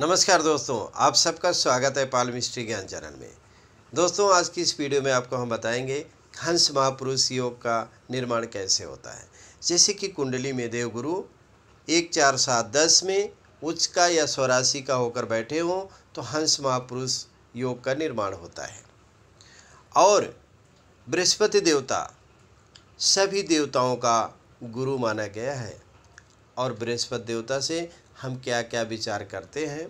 नमस्कार दोस्तों आप सबका स्वागत है पाल मिस्ट्री ज्ञान चरण में दोस्तों आज की इस वीडियो में आपको हम बताएंगे हंस महापुरुष योग का निर्माण कैसे होता है जैसे कि कुंडली में देवगुरु एक चार सात दस में उच्च का या स्वराशि का होकर बैठे हों तो हंस महापुरुष योग का निर्माण होता है और बृहस्पति देवता सभी देवताओं का गुरु माना गया है और बृहस्पति देवता से हम क्या क्या विचार करते हैं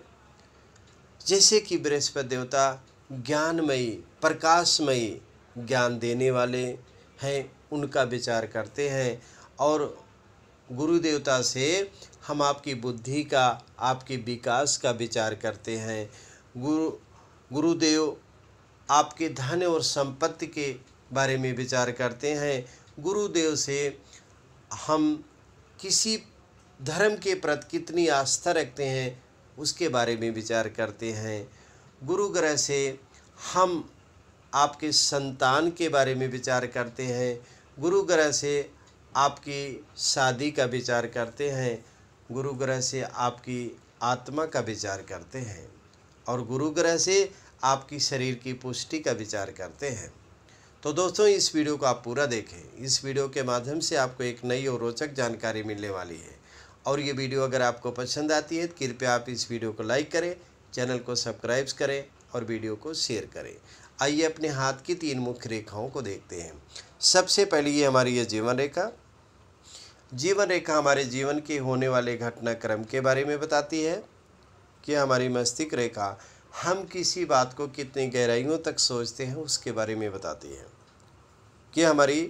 जैसे कि बृहस्पति देवता ज्ञानमयी प्रकाशमयी ज्ञान देने वाले हैं उनका विचार करते हैं और गुरु देवता से हम आपकी बुद्धि का आपके विकास का विचार करते हैं गुरु गुरुदेव आपके धन और संपत्ति के बारे में विचार करते हैं गुरुदेव से हम किसी धर्म के प्रति कितनी आस्था रखते हैं उसके बारे में विचार करते हैं गुरु ग्रह से हम आपके संतान के बारे में विचार करते हैं गुरु ग्रह से आपकी शादी का विचार करते हैं गुरु ग्रह से आपकी आत्मा का विचार करते हैं और गुरु ग्रह से आपकी शरीर की पुष्टि का विचार करते हैं तो दोस्तों इस वीडियो को आप पूरा देखें इस वीडियो के माध्यम से आपको एक नई और रोचक जानकारी मिलने वाली है और ये वीडियो अगर आपको पसंद आती है तो कृपया आप इस वीडियो को लाइक करें चैनल को सब्सक्राइब करें और वीडियो को शेयर करें आइए अपने हाथ की तीन मुख्य रेखाओं को देखते हैं सबसे पहली ये हमारी ये जीवन रेखा जीवन रेखा हमारे जीवन के होने वाले घटनाक्रम के बारे में बताती है कि हमारी मस्तिष्क रेखा हम किसी बात को कितनी गहराइयों तक सोचते हैं उसके बारे में बताती है कि हमारी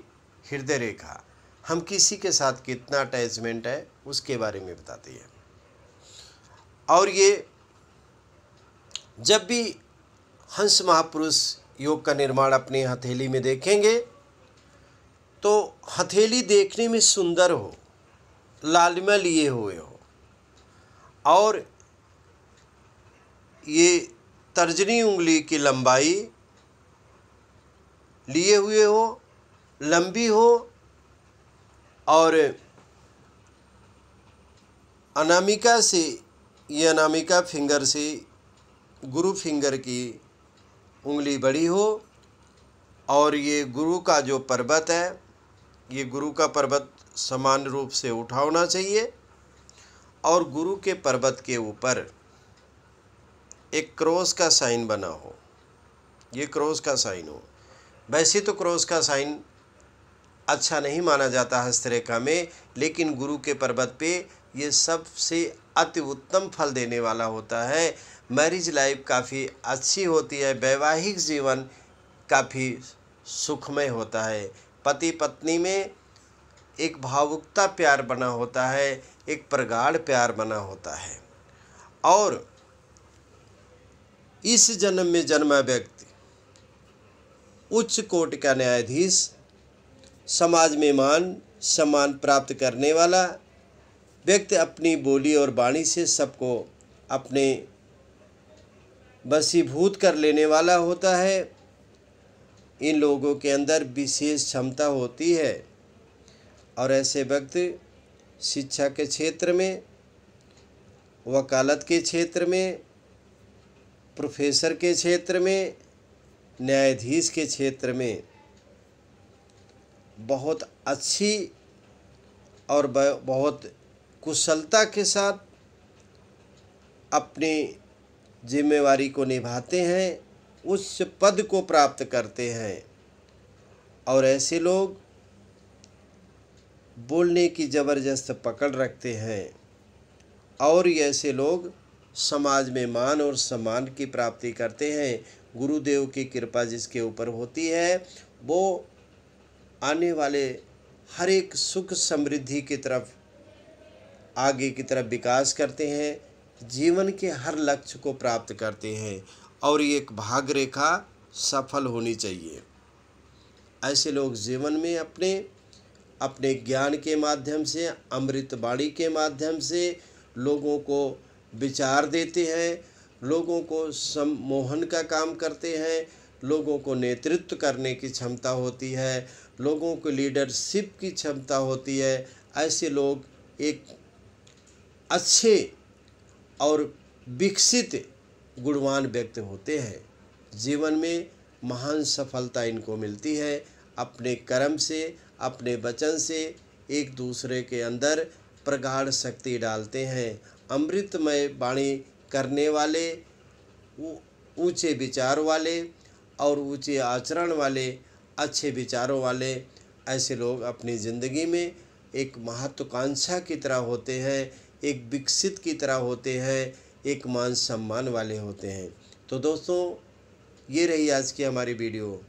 हृदय रेखा हम किसी के साथ कितना अटैचमेंट है उसके बारे में बताती है और ये जब भी हंस महापुरुष योग का निर्माण अपनी हथेली में देखेंगे तो हथेली देखने में सुंदर हो लालिमा लिए हुए हो और ये तर्जनी उंगली की लंबाई लिए हुए हो लंबी हो और अनामिका से ये अनामिका फिंगर से गुरु फिंगर की उंगली बड़ी हो और ये गुरु का जो पर्वत है ये गुरु का पर्वत समान रूप से उठा होना चाहिए और गुरु के पर्वत के ऊपर एक क्रॉस का साइन बना हो ये क्रॉस का साइन हो वैसे तो क्रॉस का साइन अच्छा नहीं माना जाता हस्तरेखा में लेकिन गुरु के पर्वत पे ये सबसे अति उत्तम फल देने वाला होता है मैरिज लाइफ काफ़ी अच्छी होती है वैवाहिक जीवन काफ़ी सुखमय होता है पति पत्नी में एक भावुकता प्यार बना होता है एक प्रगाढ़ प्यार बना होता है और इस जन्म में जन्मा व्यक्ति उच्च कोर्ट का न्यायाधीश समाज में मान सम्मान प्राप्त करने वाला व्यक्ति अपनी बोली और वाणी से सबको अपने बसीभूत कर लेने वाला होता है इन लोगों के अंदर विशेष क्षमता होती है और ऐसे व्यक्ति शिक्षा के क्षेत्र में वकालत के क्षेत्र में प्रोफेसर के क्षेत्र में न्यायाधीश के क्षेत्र में बहुत अच्छी और बहुत कुशलता के साथ अपनी जिम्मेवारी को निभाते हैं उस पद को प्राप्त करते हैं और ऐसे लोग बोलने की ज़बरदस्त पकड़ रखते हैं और ऐसे लोग समाज में मान और सम्मान की प्राप्ति करते हैं गुरुदेव की कृपा जिसके ऊपर होती है वो आने वाले हर एक सुख समृद्धि की तरफ आगे की तरफ विकास करते हैं जीवन के हर लक्ष्य को प्राप्त करते हैं और ये एक भाग रेखा सफल होनी चाहिए ऐसे लोग जीवन में अपने अपने ज्ञान के माध्यम से अमृत बाणी के माध्यम से लोगों को विचार देते हैं लोगों को सम्मोहन का काम करते हैं लोगों को नेतृत्व करने की क्षमता होती है लोगों को लीडरशिप की क्षमता होती है ऐसे लोग एक अच्छे और विकसित गुणवान व्यक्ति होते हैं जीवन में महान सफलता इनको मिलती है अपने कर्म से अपने वचन से एक दूसरे के अंदर प्रगाढ़ शक्ति डालते हैं अमृतमय वाणी करने वाले ऊंचे विचार वाले और ऊँचे आचरण वाले अच्छे विचारों वाले ऐसे लोग अपनी ज़िंदगी में एक महत्वाकांक्षा की तरह होते हैं एक विकसित की तरह होते हैं एक मान सम्मान वाले होते हैं तो दोस्तों ये रही आज की हमारी वीडियो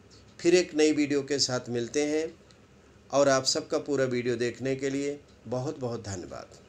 फिर एक नई वीडियो के साथ मिलते हैं और आप सबका पूरा वीडियो देखने के लिए बहुत बहुत धन्यवाद